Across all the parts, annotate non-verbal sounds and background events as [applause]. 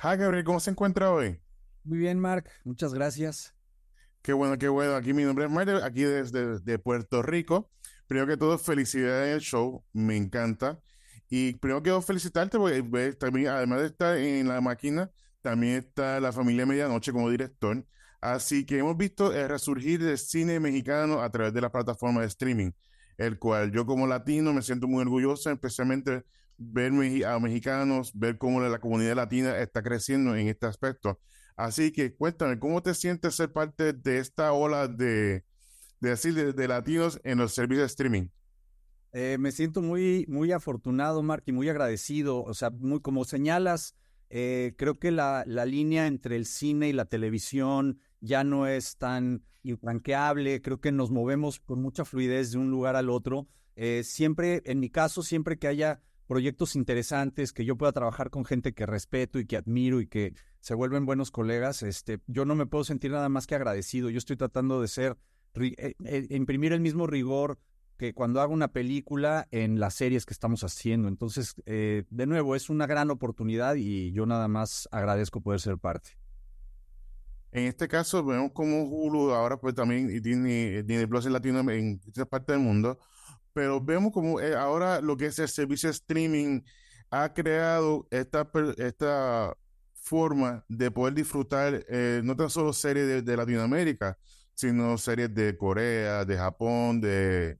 Hi ¿cómo se encuentra hoy? Muy bien, Mark, muchas gracias. Qué bueno, qué bueno. Aquí mi nombre es Mark, aquí desde Puerto Rico. Primero que todo, felicidades el show, me encanta. Y primero quiero felicitarte porque también, además de estar en la máquina, también está la familia Medianoche como director. Así que hemos visto el resurgir del cine mexicano a través de la plataforma de streaming, el cual yo como latino me siento muy orgulloso, especialmente ver a mexicanos, ver cómo la comunidad latina está creciendo en este aspecto. Así que cuéntame, ¿cómo te sientes ser parte de esta ola de, de decir, de, latinos en los servicios de streaming? Eh, me siento muy, muy afortunado, Mark, y muy agradecido. O sea, muy, como señalas, eh, creo que la, la, línea entre el cine y la televisión ya no es tan infranqueable. Creo que nos movemos con mucha fluidez de un lugar al otro. Eh, siempre, en mi caso, siempre que haya proyectos interesantes, que yo pueda trabajar con gente que respeto y que admiro y que se vuelven buenos colegas, este, yo no me puedo sentir nada más que agradecido. Yo estoy tratando de ser, eh, eh, imprimir el mismo rigor que cuando hago una película en las series que estamos haciendo. Entonces, eh, de nuevo, es una gran oportunidad y yo nada más agradezco poder ser parte. En este caso, vemos como Hulu ahora pues también tiene Disney, Disney en Latino en esta parte del mundo pero vemos como eh, ahora lo que es el servicio de streaming ha creado esta, esta forma de poder disfrutar eh, no tan solo series de, Latinoamérica, sino series de Corea, de Japón, de,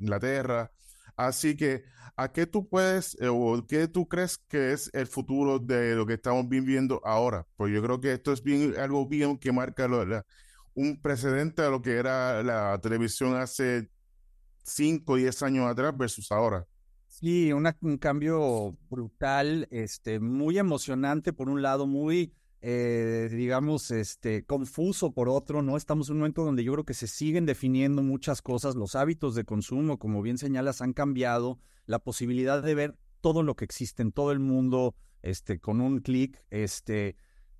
Inglaterra. Así que, ¿a qué tú puedes eh, o qué tú crees que es el futuro de lo que estamos viviendo ahora? Pues yo creo que esto es bien, algo bien que marca un precedente a lo que era la televisión hace 5, 10 años atrás versus ahora. Sí, un cambio brutal, este, muy emocionante por un lado, muy, eh, digamos, este, confuso por otro, ¿no? Estamos en un momento donde yo creo que se siguen definiendo muchas cosas, los hábitos de consumo, como bien señalas, han cambiado, la posibilidad de ver todo lo que existe en todo el mundo, este, con un clic, este,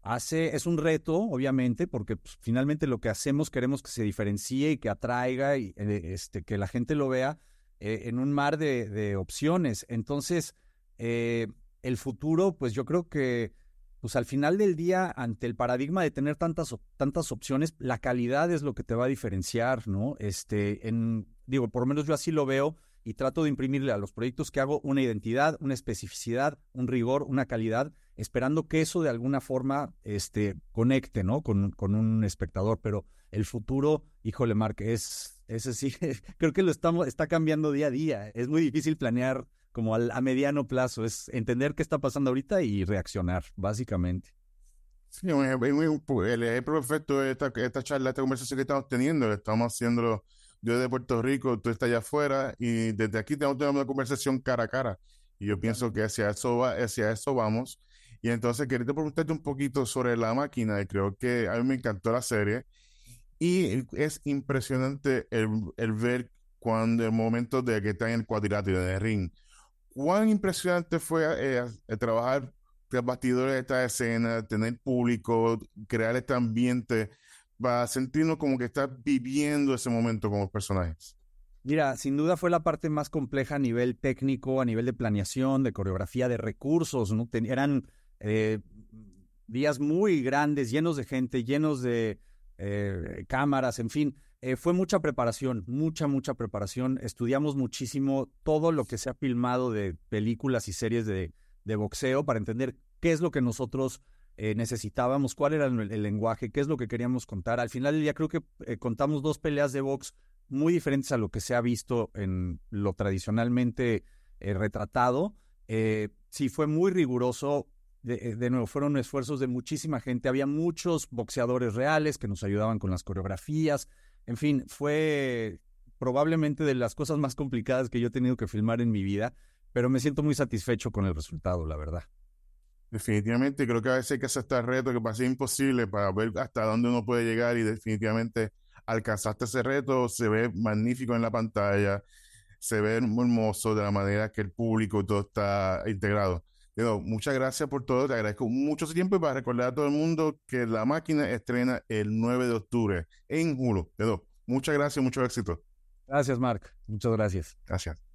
Hace, es un reto, obviamente, porque pues, finalmente lo que hacemos queremos que se diferencie y que atraiga y eh, este, que la gente lo vea eh, en un mar de, opciones. Entonces, eh, el futuro, pues yo creo que pues al final del día, ante el paradigma de tener tantas, tantas opciones, la calidad es lo que te va a diferenciar, ¿no? Este, en, digo, por lo menos yo así lo veo y trato de imprimirle a los proyectos que hago una identidad, una especificidad, un rigor, una calidad esperando que eso de alguna forma este, conecte, ¿no? Con, con un espectador, pero el futuro, híjole, Mark, es, ese sí, [laughs] creo que lo estamos, está cambiando día a día. Es muy difícil planear como a mediano plazo, es entender qué está pasando ahorita y reaccionar, básicamente. Sí, el perfecto esta, esta charla, esta conversación que estamos teniendo, estamos haciendo yo de Puerto Rico, tú estás allá afuera y desde aquí tenemos, una conversación cara a cara. Y yo pienso que hacia eso, va, hacia eso vamos. Y entonces quería preguntarte un poquito sobre la máquina, y creo que a mí me encantó la serie. Y es impresionante el, ver cuando el momento de que está en el cuadrilátero, de ring. Cuán impresionante fue eh, eh, trabajar tras bastidores de esta escena, tener público, crear este ambiente para sentirnos como que estás viviendo ese momento como personajes. Mira, sin duda fue la parte más compleja a nivel técnico, a nivel de planeación, de coreografía, de recursos. ¿no? eran eh, días muy grandes, llenos de gente, llenos de eh, cámaras, en fin. Eh, fue mucha preparación, mucha, mucha preparación. Estudiamos muchísimo todo lo que se ha filmado de películas y series de, boxeo para entender qué es lo que nosotros necesitábamos, cuál era el, lenguaje, qué es lo que queríamos contar. Al final del día creo que contamos dos peleas de box muy diferentes a lo que se ha visto en lo tradicionalmente retratado. sí, fue muy riguroso, eh, de, nuevo, fueron esfuerzos de muchísima gente. Había muchos boxeadores reales que nos ayudaban con las coreografías. En fin, fue probablemente de las cosas más complicadas que yo he tenido que filmar en mi vida, pero me siento muy satisfecho con el resultado, la verdad. Definitivamente, creo que a veces hay que este reto que parece imposible para ver hasta dónde uno puede llegar y definitivamente alcanzaste ese reto, se ve magnífico en la pantalla, se ve hermoso de la manera que el público todo está integrado muchas gracias por todo, te agradezco mucho tiempo y para recordar a todo el mundo que la máquina estrena el 9 de octubre en julio muchas gracias, mucho éxito. Gracias, Mark. Muchas gracias. Gracias.